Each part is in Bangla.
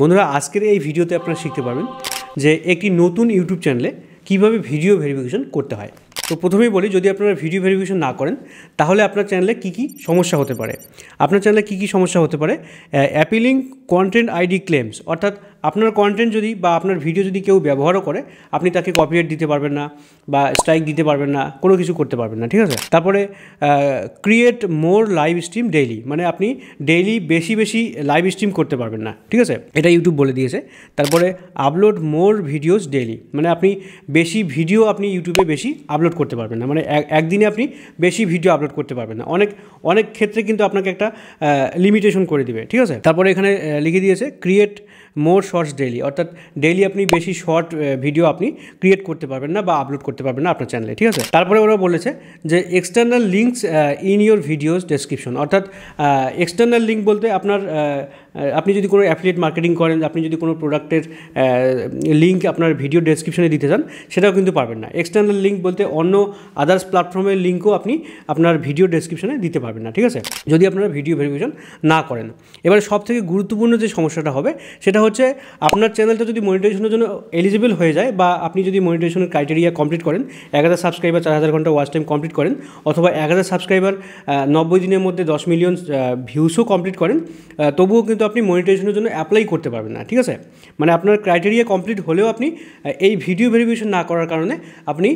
বন্ধুরা আজকের এই ভিডিওতে আপনারা শিখতে পারবেন যে একটি নতুন ইউটিউব চ্যানেলে কিভাবে ভিডিও ভেরিফিকেশন করতে হয় তো প্রথমেই বলি যদি আপনারা ভিডিও ভেরিফিকেশন না করেন তাহলে আপনার চ্যানেলে কি কি সমস্যা হতে পারে আপনার চ্যানেলে কি কি সমস্যা হতে পারে অ্যাপিলিং কন্টেন্ট আইডি ক্লেমস অর্থাৎ আপনার কন্টেন্ট যদি বা আপনার ভিডিও যদি কেউ ব্যবহারও করে আপনি তাকে কপিরাইট দিতে পারবেন না বা স্ট্রাইক দিতে পারবেন না কোনো কিছু করতে পারবেন না ঠিক আছে তারপরে create more live stream daily মানে আপনি ডেইলি বেশি বেশি লাইভ স্ট্রিম করতে পারবেন না ঠিক আছে এটা ইউটিউব বলে দিয়েছে তারপরে আপলোড মোর ভিডিওস ডেইলি মানে আপনি বেশি ভিডিও আপনি ইউটিউবে বেশি আপলোড করতে পারবেন না মানে একদিনে আপনি বেশি ভিডিও আপলোড করতে পারবেন না অনেক অনেক ক্ষেত্রে কিন্তু আপনাকে একটা লিমিটেশন করে দিবে ঠিক আছে তারপরে এখানে লিখে দিয়েছে ক্রিয়েট মোর শর্টস ডেইলি অর্থাৎ ডেইলি আপনি বেশি শর্ট ভিডিও আপনি ক্রিয়েট করতে পারবেন না বা আপলোড করতে করতে পারবেন না আপনার চ্যানেলে ঠিক আছে তারপরে ওরা বলেছে যে external links in your videos description অর্থাৎ এক্সটার্নাল লিঙ্ক বলতে আপনার আপনি যদি কোনো অ্যাফিলিয়েট মার্কেটিং করেন আপনি যদি কোনো প্রোডাক্টের লিঙ্ক আপনার ভিডিও ডেসক্রিপশনে দিতে চান সেটাও কিন্তু পারবেন না এক্সটার্নাল লিঙ্ক বলতে অন্য আদার্স প্ল্যাটফর্মের লিঙ্কও আপনি আপনার ভিডিও ডেসক্রিপশনে দিতে পারবেন না ঠিক আছে যদি আপনারা ভিডিও ভেরিফিকেশন না করেন এবার সবথেকে গুরুত্বপূর্ণ যে সমস্যাটা হবে সেটা হচ্ছে আপনার চ্যানেলটা যদি মনিটাইজেশনের জন্য এলিজিবল হয়ে যায় বা আপনি যদি মনিটাইজেশনের ক্রাইটেরিয়া কমপ্লিট করেন এক হাজার সাবস্ক্রাইবার চার হাজার ঘন্টা ওয়াচ টাইম কমপ্লিট করেন অথবা এক হাজার সাবস্ক্রাইবার নব্বই দিনের মধ্যে দশ মিলিয়ন ভিউসও কমপ্লিট করেন তবুও কিন্তু আপনি মনিটাইজেশনের জন্য অ্যাপ্লাই করতে পারবেন না ঠিক আছে মানে আপনার ক্রাইটেরিয়া কমপ্লিট হলেও আপনি এই ভিডিও ভেরিফিকেশন না করার কারণে আপনি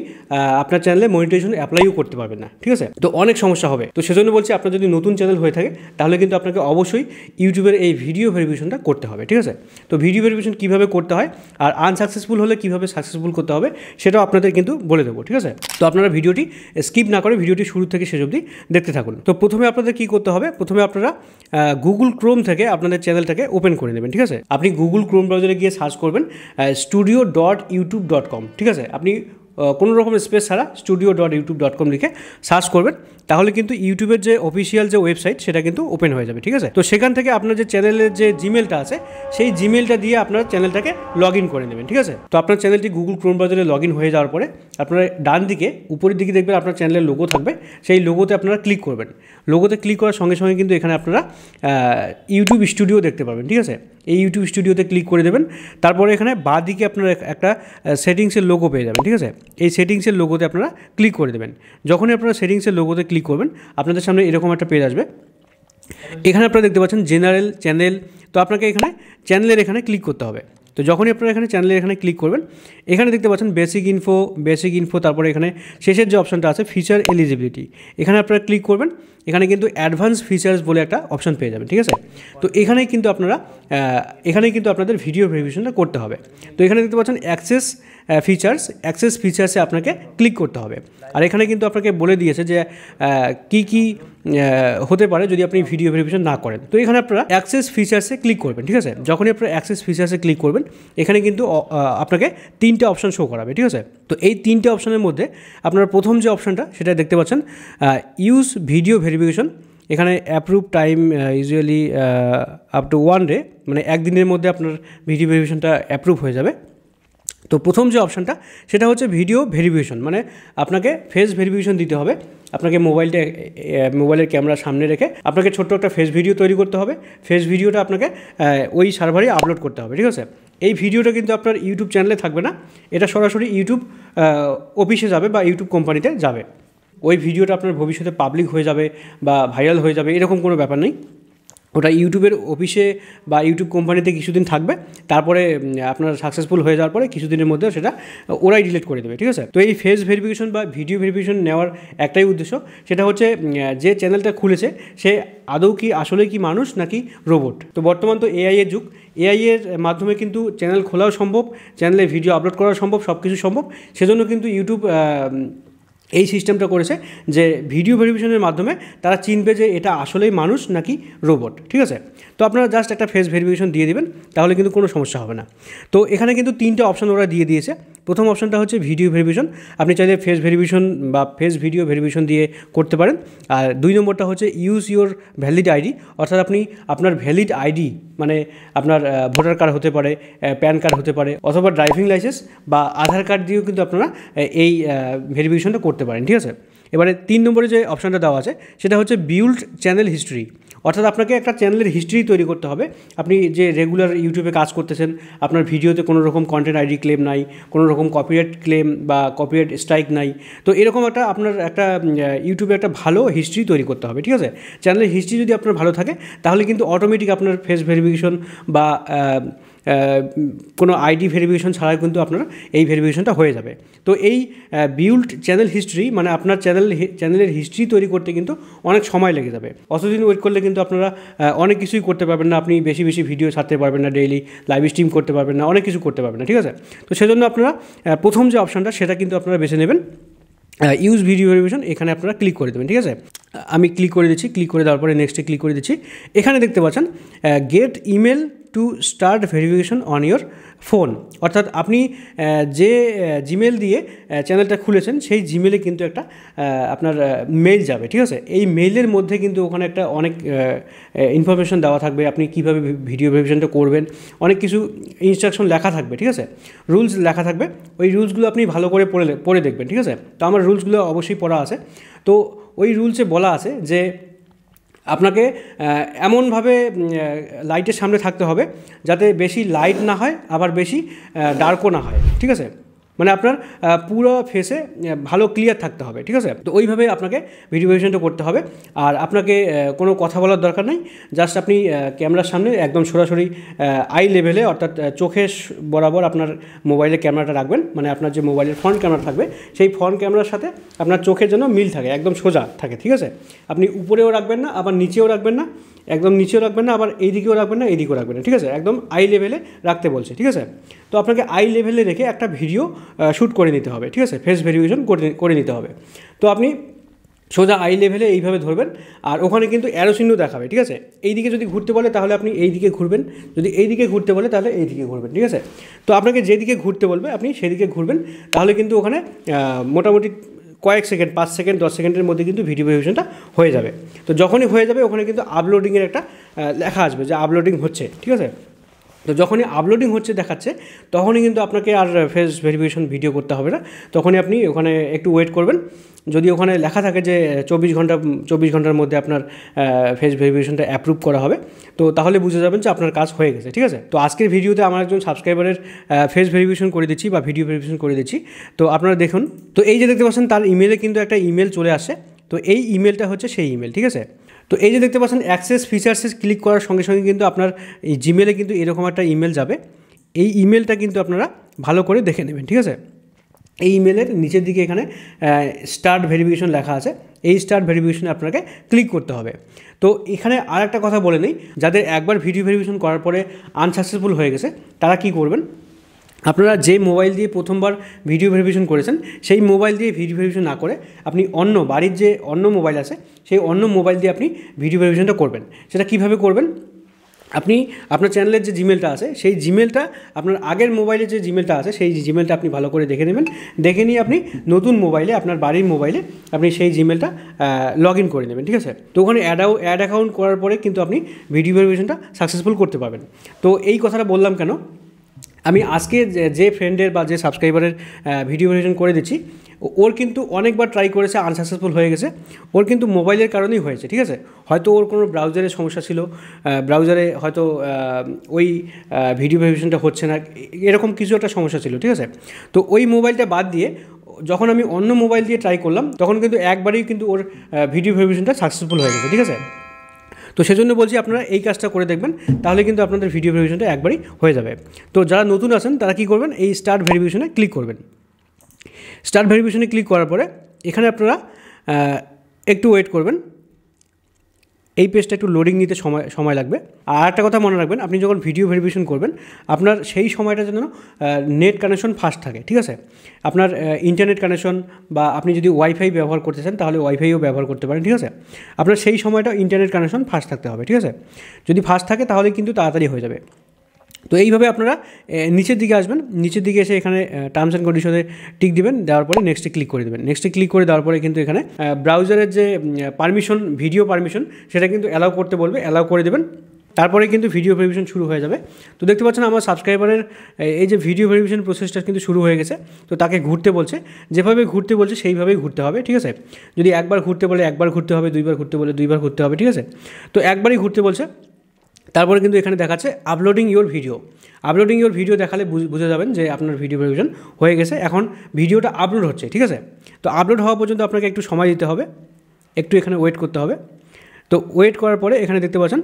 আপনার চ্যানেলে মনিটাইজেশন অ্যাপ্লাইও করতে পারবেন না ঠিক আছে তো অনেক সমস্যা হবে তো সেজন্য বলছি আপনার যদি নতুন চ্যানেল হয়ে থাকে তাহলে কিন্তু আপনাকে অবশ্যই ইউটিউবের এই ভিডিও ভেরিফিকেশনটা করতে হবে ঠিক আছে তো ভিডিও ভেরিফিকেশন কীভাবে করতে হয় আর আনসাকসেসফুল হলে কীভাবে সাকসেসফুল করতে হবে সেটাও আপনাদের কিন্তু বলে দেবো ঠিক আছে তো আপনারা ভিডিওটি স্কিপ না করে ভিডিওটি শুরু থেকে শেষ অবধি দেখতে থাকুন তো প্রথমে আপনাদের কী করতে হবে প্রথমে আপনারা গুগল ক্রোম থেকে আপনাদের চ্যানেলটাকে ওপেন করে নেবেন ঠিক আছে আপনি গুগল ক্রোম ব্রাউজারে গিয়ে সার্চ করবেন studio dot YouTube dot com ঠিক আছে আপনি কোনো রকম স্পেস ছাড়া studio dot YouTube dot com লিখে সার্চ করবেন তাহলে কিন্তু ইউটিউবের যে অফিসিয়াল যে ওয়েবসাইট সেটা কিন্তু ওপেন হয়ে যাবে ঠিক আছে তো সেখান থেকে আপনার যে চ্যানেলের যে জিমেলটা আছে সেই জিমেলটা দিয়ে আপনার চ্যানেলটাকে লগ ইন করে নেবেন ঠিক আছে তো আপনার চ্যানেলটি গুগল ক্রোম ব্রাউজারে লগ ইন হয়ে যাওয়ার পরে আপনার ডান দিকে উপরের দিকে দেখবেন আপনার চ্যানেলের লোগো থাকবে সেই লোগোতে আপনারা ক্লিক করবেন লোগোতে ক্লিক করার সঙ্গে সঙ্গে কিন্তু এখানে আপনারা ইউটিউব স্টুডিও দেখতে পাবেন ঠিক আছে এই ইউটিউব স্টুডিওতে ক্লিক করে দেবেন তারপরে এখানে বাঁ দিকে আপনার একটা সেটিংসের লোগো পেয়ে যাবেন ঠিক আছে এই সেটিংসের লোগোতে আপনারা ক্লিক করে দেবেন যখনই আপনারা সেটিংসের লোগোতে ক্লিক করবেন আপনাদের সামনে এরকম একটা পেজ আসবে এখানে আপনারা দেখতে পাচ্ছেন জেনারেল চ্যানেল তো আপনাকে এখানে চ্যানেলের এখানে ক্লিক করতে হবে তো যখনই আপনারা এখানে চ্যানেলের এখানে ক্লিক করবেন এখানে দেখতে পাচ্ছেন বেসিক ইনফো বেসিক ইনফো তারপরে এখানে শেষের যে অপশানটা আছে ফিচার এলিজিবিলিটি এখানে আপনারা ক্লিক করবেন এখানে কিন্তু অ্যাডভান্স ফিচার্স বলে একটা অপশান পেয়ে যাবেন ঠিক আছে তো এখানেই কিন্তু আপনারা এখানেই কিন্তু আপনাদের ভিডিও ভেরিফিকেশনটা করতে হবে তো এখানে দেখতে পাচ্ছেন অ্যাক্সেস ফিচার্স অ্যাক্সেস ফিচার্সে আপনাকে ক্লিক করতে হবে আর এখানে কিন্তু আপনাকে বলে দিয়েছে যে কি কি হতে পারে যদি আপনি ভিডিও ভেরিফিকেশন না করেন তো এখানে আপনারা অ্যাক্সেস ফিচার্সে ক্লিক করবেন ঠিক আছে যখনই আপনারা অ্যাক্সেস ফিচার্সে ক্লিক করবেন এখানে কিন্তু আপনাকে তিনটে অপশান শো করাবে ঠিক আছে তো এই তিনটে অপশানের মধ্যে আপনার প্রথম যে অপশানটা সেটা দেখতে পাচ্ছেন ইউজ ভিডিও ভেরিফিকেশন এখানে approve time usually up to one day মানে একদিনের মধ্যে আপনার ভিডিও ভেরিফিকেশনটা অ্যাপ্রুভ হয়ে যাবে তো প্রথম যে অপশানটা সেটা হচ্ছে ভিডিও ভেরিফিকেশন মানে আপনাকে ফেস ভেরিফিকেশন দিতে হবে আপনাকে মোবাইলটা মোবাইলের ক্যামেরা সামনে রেখে আপনাকে ছোট্ট একটা ফেস ভিডিও তৈরি করতে হবে ফেস ভিডিওটা আপনাকে ওই সার্ভারে আপলোড করতে হবে ঠিক আছে এই ভিডিওটা কিন্তু আপনার ইউটিউব চ্যানেলে থাকবে না এটা সরাসরি ইউটিউব অফিসে যাবে বা ইউটিউব কোম্পানিতে যাবে ওই ভিডিওটা আপনার ভবিষ্যতে পাবলিক হয়ে যাবে বা ভাইরাল হয়ে যাবে এরকম কোনো ব্যাপার নেই ওটা ইউটিউবের অফিসে বা ইউটিউব কোম্পানিতে কিছুদিন থাকবে তারপরে আপনার সাকসেসফুল হয়ে যাওয়ার পরে কিছুদিনের মধ্যে সেটা ওরাই ডিলিট করে দেবে ঠিক আছে তো এই ফেস ভেরিফিকেশন বা ভিডিও ভেরিফিকেশন নেওয়ার একটাই উদ্দেশ্য সেটা হচ্ছে যে চ্যানেলটা খুলেছে সে আদৌ কি আসলে কি মানুষ নাকি রোবট তো বর্তমান তো এআই এর যুগ এআই এর মাধ্যমে কিন্তু চ্যানেল খোলাও সম্ভব চ্যানেলে ভিডিও আপলোড করা সম্ভব সব কিছু সম্ভব সেজন্য কিন্তু ইউটিউব এই সিস্টেমটা করেছে যে ভিডিও ভেরিফিকেশনের মাধ্যমে তারা চিনবে যে এটা আসলেই মানুষ নাকি রোবট ঠিক আছে তো আপনারা জাস্ট একটা ফেস ভেরিফিকেশন দিয়ে দেবেন তাহলে কিন্তু কোনো সমস্যা হবে না তো এখানে কিন্তু তিনটে অপশান ওরা দিয়ে দিয়েছে প্রথম অপশনটা হচ্ছে ভিডিও ভেরিভিশন আপনি চাইলে ফেস ভেরিভিশন বা ফেস ভিডিও ভেরিভিশন দিয়ে করতে পারেন আর দুই নম্বরটা হচ্ছে ইউজ ইউর ভ্যালিড আইডি অর্থাৎ আপনি আপনার ভ্যালিড আইডি মানে আপনার ভোটার কার্ড হতে পারে প্যান কার্ড হতে পারে অথবা ড্রাইভিং লাইসেন্স বা আধার কার্ড দিয়েও কিন্তু আপনারা এই ভেরিফিকেশনটা করতে পারেন ঠিক আছে এবারে তিন নম্বরে যে অপশানটা দেওয়া আছে সেটা হচ্ছে বিউল্ড চ্যানেল হিস্ট্রি অর্থাৎ আপনাকে একটা চ্যানেলের হিস্ট্রি তৈরি করতে হবে আপনি যে রেগুলার ইউটিউবে কাজ করতেছেন আপনার ভিডিওতে কোনো রকম কন্টেন্ট আইডি ক্লেম নাই কোনো রকম কপিরাইট ক্লেম বা কপিরাইট স্ট্রাইক নাই তো এরকম একটা আপনার একটা ইউটিউবে একটা ভালো হিস্ট্রি তৈরি করতে হবে ঠিক আছে চ্যানেলের হিস্ট্রি যদি আপনার ভালো থাকে তাহলে কিন্তু অটোমেটিক আপনার ফেস ভেরিফিকেশন বা কোনো আইডি ভেরিফিকেশন ছাড়াই কিন্তু আপনার এই ভেরিফিকেশনটা হয়ে যাবে তো এই বিউল্ড চ্যানেল হিস্ট্রি মানে আপনার চ্যানেল চ্যানেলের হিস্ট্রি তৈরি করতে কিন্তু অনেক সময় লেগে যাবে অতদিন ওয়েট করলে কিন্তু কিন্তু আপনারা অনেক কিছুই করতে পারবেন না আপনি বেশি বেশি ভিডিও ছাড়তে পারবেন না ডেইলি লাইভ স্ট্রিম করতে পারবেন না অনেক কিছু করতে পারবেন না ঠিক আছে তো সেজন্য আপনারা প্রথম যে অপশানটা সেটা কিন্তু আপনারা বেছে নেবেন ইউজ ভিডিও ভেরিফিকেশন এখানে আপনারা ক্লিক করে দেবেন ঠিক আছে আমি ক্লিক করে দিচ্ছি ক্লিক করে দেওয়ার পরে নেক্সটে ক্লিক করে দিচ্ছি এখানে দেখতে পাচ্ছেন get email to start verification on your phone অর্থাৎ আপনি যে জিমেল দিয়ে চ্যানেলটা খুলেছেন সেই জিমেলে কিন্তু একটা আপনার মেল যাবে ঠিক আছে এই মেইলের মধ্যে কিন্তু ওখানে একটা অনেক ইনফরমেশন দেওয়া থাকবে আপনি কীভাবে ভিডিও ভেরিফিকেশনটা করবেন অনেক কিছু ইনস্ট্রাকশন লেখা থাকবে ঠিক আছে রুলস লেখা থাকবে ওই রুলসগুলো আপনি ভালো করে পড়ে পড়ে দেখবেন ঠিক আছে তো আমার রুলসগুলো অবশ্যই পড়া আছে তো ওই রুলসে বলা আছে যে আপনাকে এমনভাবে লাইটের সামনে থাকতে হবে যাতে বেশি লাইট না হয় আবার বেশি ডার্কও না হয় ঠিক আছে মানে আপনার পুরো ফেসে ভালো ক্লিয়ার থাকতে হবে ঠিক আছে তো ওইভাবে আপনাকে ভিডিও ভেরিফিকেশনটা করতে হবে আর আপনাকে কোনো কথা বলার দরকার নেই জাস্ট আপনি ক্যামেরার সামনে একদম সরাসরি আই লেভেলে অর্থাৎ চোখে বরাবর আপনার মোবাইলে ক্যামেরাটা রাখবেন মানে আপনার যে মোবাইলের ফ্রন্ট ক্যামেরা থাকবে সেই ফ্রন্ট ক্যামেরার সাথে আপনার চোখের জন্য মিল থাকে একদম সোজা থাকে ঠিক আছে আপনি উপরেও রাখবেন না আবার নিচেও রাখবেন না একদম নিচেও রাখবেন না আবার এইদিকেও রাখবেন না এইদিকেও রাখবেন না ঠিক আছে একদম আই লেভেলে রাখতে বলছে ঠিক আছে তো আপনাকে আই লেভেলে রেখে একটা ভিডিও শ্যুট করে নিতে হবে ঠিক আছে ফেস ভেরিফিকেশন করে করে নিতে হবে তো আপনি সোজা আই লেভেলে এইভাবে ধরবেন আর ওখানে কিন্তু অ্যারো চিহ্ন দেখাবে ঠিক আছে এইদিকে যদি ঘুরতে বলে তাহলে আপনি এই দিকে ঘুরবেন যদি এই দিকে ঘুরতে বলে তাহলে এই দিকে ঘুরবেন ঠিক আছে তো আপনাকে যেদিকে ঘুরতে বলবে আপনি সেদিকে ঘুরবেন তাহলে কিন্তু ওখানে মোটামুটি কয়েক সেকেন্ড পাঁচ সেকেন্ড দশ সেকেন্ডের মধ্যে কিন্তু ভিডিও ভেরিফিকেশনটা হয়ে যাবে তো যখনই হয়ে যাবে ওখানে কিন্তু আপলোডিংয়ের একটা লেখা আসবে যে আপলোডিং হচ্ছে ঠিক আছে তো যখনই আপলোডিং হচ্ছে দেখাচ্ছে তখনই কিন্তু আপনাকে আর ফেস ভেরিফিকেশন ভিডিও করতে হবে না তখনই আপনি ওখানে একটু ওয়েট করবেন যদি ওখানে লেখা থাকে যে চব্বিশ ঘন্টা চব্বিশ ঘন্টার মধ্যে আপনার ফেস ভেরিফিকেশনটা অ্যাপ্রুভ করা হবে তো তাহলে বুঝে যাবেন যে আপনার কাজ হয়ে গেছে ঠিক আছে তো আজকের ভিডিওতে আমার একজন সাবস্ক্রাইবারের ফেস ভেরিফিকেশন করে দিচ্ছি বা ভিডিও ভেরিফিকেশন করে দিচ্ছি তো আপনারা দেখুন তো এই যে দেখতে পাচ্ছেন তার ইমেলে কিন্তু একটা ইমেল চলে আসে তো এই ইমেলটা হচ্ছে সেই ইমেল ঠিক আছে তো এই যে দেখতে পাচ্ছেন অ্যাক্সেস ফিচার্সে ক্লিক করার সঙ্গে সঙ্গে কিন্তু আপনার এই জিমেলে কিন্তু এরকম একটা ইমেল যাবে এই ইমেলটা কিন্তু আপনারা ভালো করে দেখে নেবেন ঠিক আছে এই ইমেলের নিচের দিকে এখানে স্টার্ট ভেরিফিকেশন লেখা আছে এই স্টার্ট ভেরিফিকেশনে আপনাকে ক্লিক করতে হবে তো এখানে আর একটা কথা বলে নেই যাদের একবার ভিডিও ভেরিফিকেশন করার পরে আনসাকসেসফুল হয়ে গেছে তারা কি করবেন আপনারা যে মোবাইল দিয়ে প্রথমবার ভিডিও ভেরিফিকেশন করেছেন সেই মোবাইল দিয়ে ভিডিও ভেরিফিকেশন না করে আপনি অন্য বাড়ির যে অন্য মোবাইল আছে সেই অন্য মোবাইল দিয়ে আপনি ভিডিও ভেরিফিকেশনটা করবেন সেটা কিভাবে করবেন আপনি আপনার চ্যানেলের যে জিমেলটা আছে সেই জিমেলটা আপনার আগের মোবাইলে যে জিমেলটা আছে সেই জিমেলটা আপনি ভালো করে দেখে নেবেন দেখে নিয়ে আপনি নতুন মোবাইলে আপনার বাড়ির মোবাইলে আপনি সেই জিমেলটা লগ ইন করে নেবেন ঠিক আছে তো ওখানে অ্যাডাও অ্যাড অ্যাকাউন্ট করার পরে কিন্তু আপনি ভিডিও ভেরিফিকেশনটা সাকসেসফুল করতে পারবেন তো এই কথাটা বললাম কেন আমি আজকে যে ফ্রেন্ডের বা যে সাবস্ক্রাইবারের ভিডিও ভেরিয়েশন করে দিচ্ছি ওর কিন্তু অনেকবার ট্রাই করেছে আনসাকসেসফুল হয়ে গেছে ওর কিন্তু মোবাইলের কারণেই হয়েছে ঠিক আছে হয়তো ওর কোনো ব্রাউজারে সমস্যা ছিল ব্রাউজারে হয়তো ওই ভিডিও ভেরিয়েশনটা হচ্ছে না এরকম কিছু একটা সমস্যা ছিল ঠিক আছে তো ওই মোবাইলটা বাদ দিয়ে যখন আমি অন্য মোবাইল দিয়ে ট্রাই করলাম তখন কিন্তু একবারেই কিন্তু ওর ভিডিও ভেরিয়েশনটা সাকসেসফুল হয়ে গেছে ঠিক আছে তো সেজন্য বলছি আপনারা এই কাজটা করে দেখবেন তাহলে কিন্তু আপনাদের ভিডিও ভেরিফিকেশনটা একবারই হয়ে যাবে তো যারা নতুন আছেন তারা কী করবেন এই স্টার্ট ভেরিফিকেশনে ক্লিক করবেন স্টার্ট ভেরিফিকেশনে ক্লিক করার পরে এখানে আপনারা একটু ওয়েট করবেন এই পেজটা একটু লোডিং নিতে সময় সময় লাগবে আর একটা কথা মনে রাখবেন আপনি যখন ভিডিও ভেরিফিকেশন করবেন আপনার সেই সময়টা যেন নেট কানেকশন ফাস্ট থাকে ঠিক আছে আপনার ইন্টারনেট কানেকশন বা আপনি যদি ওয়াইফাই ব্যবহার করতে চান তাহলে ওয়াইফাইও ব্যবহার করতে পারেন ঠিক আছে আপনার সেই সময়টা ইন্টারনেট কানেকশন ফাস্ট থাকতে হবে ঠিক আছে যদি ফাস্ট থাকে তাহলে কিন্তু তাড়াতাড়ি হয়ে যাবে তো এইভাবে আপনারা নিচের দিকে আসবেন নিচের দিকে এসে এখানে টার্মস অ্যান্ড কন্ডিশনে টিক দিবেন দেওয়ার পরে নেক্সটে ক্লিক করে দেবেন নেক্সটে ক্লিক করে দেওয়ার পরে কিন্তু এখানে ব্রাউজারের যে পারমিশন ভিডিও পারমিশন সেটা কিন্তু অ্যালাউ করতে বলবে অ্যালাউ করে দেবেন তারপরে কিন্তু ভিডিও ভেরিফিকেশন শুরু হয়ে যাবে তো দেখতে পাচ্ছেন আমার সাবস্ক্রাইবারের এই যে ভিডিও ভেরিফিকেশন প্রসেসটা কিন্তু শুরু হয়ে গেছে তো তাকে ঘুরতে বলছে যেভাবে ঘুরতে বলছে সেইভাবেই ঘুরতে হবে ঠিক আছে যদি একবার ঘুরতে বলে একবার ঘুরতে হবে দুইবার ঘুরতে বলে দুইবার ঘুরতে হবে ঠিক আছে তো একবারই ঘুরতে বলছে তারপরে কিন্তু এখানে দেখাচ্ছে uploading your video uploading your video দেখালে বুঝে যাবেন যে আপনার ভিডিও প্রয়োজন হয়ে গেছে এখন ভিডিওটা আপলোড হচ্ছে ঠিক আছে তো আপলোড হওয়া পর্যন্ত আপনাকে একটু সময় দিতে হবে একটু এখানে ওয়েট করতে হবে তো ওয়েট করার পরে এখানে দেখতে পাচ্ছেন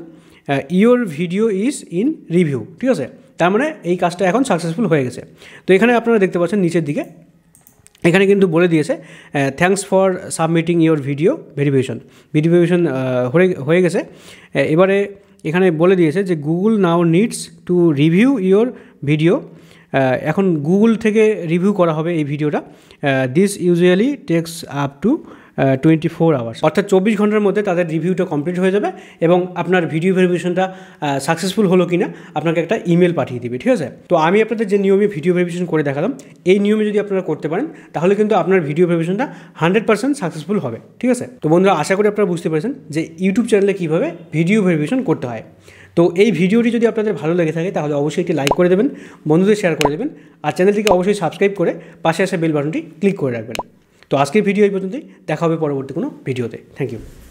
your video is in review ঠিক আছে তার মানে এই কাজটা এখন সাকসেসফুল হয়ে গেছে তো এখানে আপনারা দেখতে পাচ্ছেন নিচের দিকে এখানে কিন্তু বলে দিয়েছে thanks for submitting your video verification verification হয়ে গেছে এবারে এখানে বলে দিয়েছে যে Google now needs to review your video এখন গুগল থেকে রিভিউ করা হবে এই ভিডিওটা this usually takes up to twenty four hours অর্থাৎ চব্বিশ ঘন্টার মধ্যে তাদের রিভিউটা কমপ্লিট হয়ে যাবে এবং আপনার ভিডিও ভেরিফিকেশনটা সাকসেসফুল হলো কি না আপনাকে একটা ইমেল পাঠিয়ে দিবে ঠিক আছে তো আমি আপনাদের যে নিয়মে ভিডিও ভেরিফিকেশন করে দেখালাম এই নিয়মে যদি আপনারা করতে পারেন তাহলে কিন্তু আপনার ভিডিও ভেরিফিকেশনটা হান্ড্রেড পার্সেন্ট সাকসেসফুল হবে ঠিক আছে তো বন্ধুরা আশা করি আপনারা বুঝতে পেরেছেন যে ইউটিউব চ্যানেলে কীভাবে ভিডিও ভেরিফিকেশন করতে হয় তো এই ভিডিওটি যদি আপনাদের ভালো লেগে থাকে তাহলে অবশ্যই একটি লাইক করে দেবেন বন্ধুদের শেয়ার করে দেবেন আর চ্যানেলটিকে অবশ্যই সাবস্ক্রাইব করে পাশে আসা বেল বাটনটি ক্লিক করে রাখবেন তো আজকের ভিডিও এই পর্যন্তই দেখা হবে পরবর্তী কোনো ভিডিওতে থ্যাংক ইউ